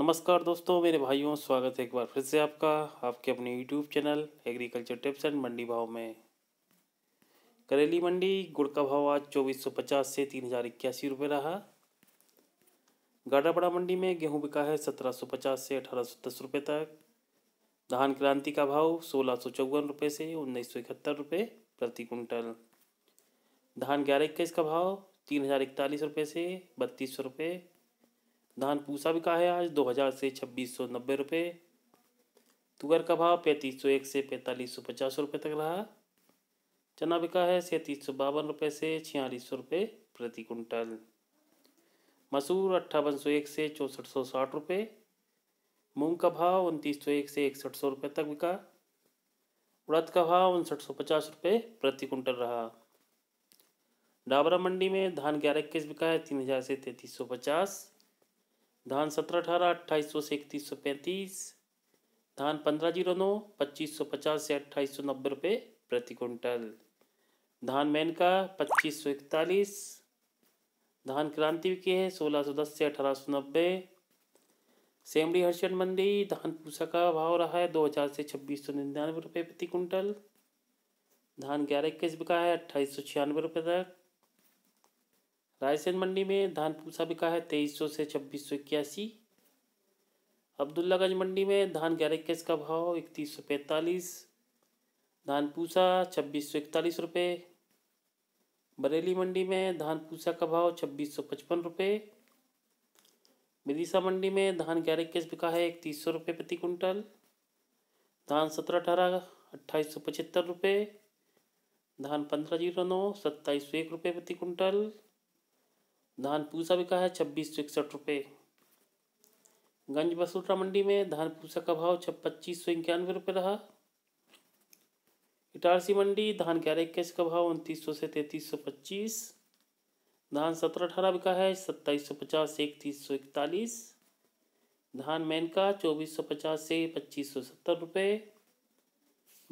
नमस्कार दोस्तों मेरे भाइयों स्वागत है एक बार फिर से आपका आपके अपने YouTube channel agriculture tips and Mandi Bhav में करेली मंडी गुड़ का भाव आज चौबीस सौ पचास से तीन हज़ार इक्यासी रुपये रहा गाडापड़ा मंडी में गेहूं बिका है सत्रह सौ पचास से अठारह सौ दस रुपये तक धान क्रांति का भाव सोलह सौ चौवन रुपये से उन्नीस सौ इकहत्तर रुपये प्रति कुंटल धान ग्यारह इक्कीस का भाव तीन हज़ार इकतालीस रुपये से बत्तीस सौ रुपये धान पूसा बिका है आज दो हज़ार से छब्बीस सौ नब्बे रुपये तुअर का भाव पैंतीस सौ एक से पैंतालीस सौ पचास रुपये तक रहा चना बिका है सैंतीस सौ बावन रुपये से छियालीस सौ रुपये प्रति कुंटल मसूर अट्ठावन सौ एक से चौंसठ सौ साठ रुपये मूंग का भाव उनतीस सौ एक से इकसठ सौ रुपये तक बिका उड़द का भाव उनसठ सौ पचास रुपये प्रति कुंटल रहा डाबरा मंडी में धान ग्यारह इक्कीस बिका है तीन हज़ार से तैंतीस सौ पचास धान सत्रह अठारह अट्ठाईस सौ से इकतीस सौ पैंतीस धान पंद्रह जीरो नौ पच्चीस सौ पचास से अट्ठाईस सौ नब्बे रुपये प्रति क्विंटल धान मैन का पच्चीस सौ इकतालीस धान क्रांति के है सोलह सौ दस से अठारह सौ नब्बे सेमड़ी हर्षण मंडी धान पूसा का भाव रहा है दो हज़ार से छब्बीस सौ निन्यानवे रुपये प्रति क्विंटल धान ग्यारह इक्कीस बिका है अट्ठाईस सौ छियानवे रुपये तक रायसेन मंडी में धान पूसा बिका है तेईस सौ से छब्बीस सौ इक्यासी अब्दुल्लागंज मंडी में धान ग्यारह इक्कीस का भाव इकतीस सौ पैंतालीस धान पूसा छब्बीस सौ इकतालीस रुपये बरेली मंडी में धान पूसा का भाव छब्बीस सौ पचपन रुपये विदिशा मंडी में धान ग्यारह इक्कीस बिका है इकतीस सौ रुपये प्रति कुंटल धान सत्रह अठारह अट्ठाईस सौ पचहत्तर रुपये धान पंद्रह जीरो नौ सत्ताईस सौ एक रुपये प्रति कुंटल धान पूसा बिका है छब्बीस सौ इकसठ रुपये गंज बसूटा मंडी में धान पूसा का भाव छब पच्चीस सौ इक्यानवे रुपये रहा इटारसी मंडी धान ग्यारह इक्कीस का भाव उनतीस सौ से तैंतीस सौ पच्चीस धान सत्रह अठारह बिका है सत्ताईस सौ पचास से इकतीस सौ इकतालीस धान मैन का चौबीस सौ पचास से पच्चीस सौ सत्तर रुपये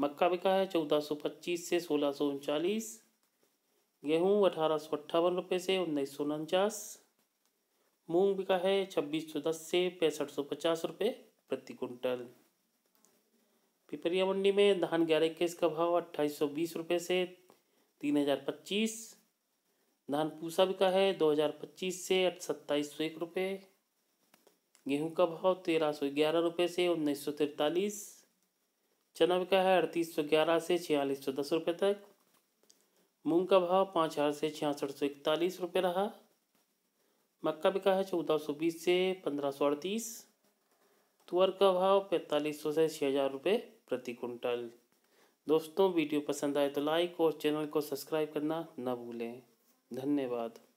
मक्का बिका है चौदह सौ पच्चीस से सोलह सौ उनचालीस गेहूँ अठारह सौ अट्ठावन रुपये से उन्नीस सौ उनचास मूंग बिका है छब्बीस सौ दस से पैंसठ सौ पचास रुपये प्रति कुंटल पिपरिया मंडी में धान ग्यारह इक्कीस का भाव अट्ठाईस सौ बीस रुपये से तीन हज़ार पच्चीस धान पूसा बिका है दो हज़ार पच्चीस से सत्ताईस सौ एक रुपये गेहूँ का भाव तेरह सौ ग्यारह रुपये से उन्नीस सौ तिरतालीस चना बिका है अड़तीस सौ ग्यारह से छियालीस सौ दस रुपये तक मूंग का भाव पाँच हज़ार से छियासठ सौ इकतालीस रुपये रहा मक्का बिका है चौदह सौ बीस से पंद्रह सौ अड़तीस तुअर का भाव पैंतालीस सौ से छः हज़ार रुपये प्रति कुंटल दोस्तों वीडियो पसंद आए तो लाइक और चैनल को सब्सक्राइब करना न भूलें धन्यवाद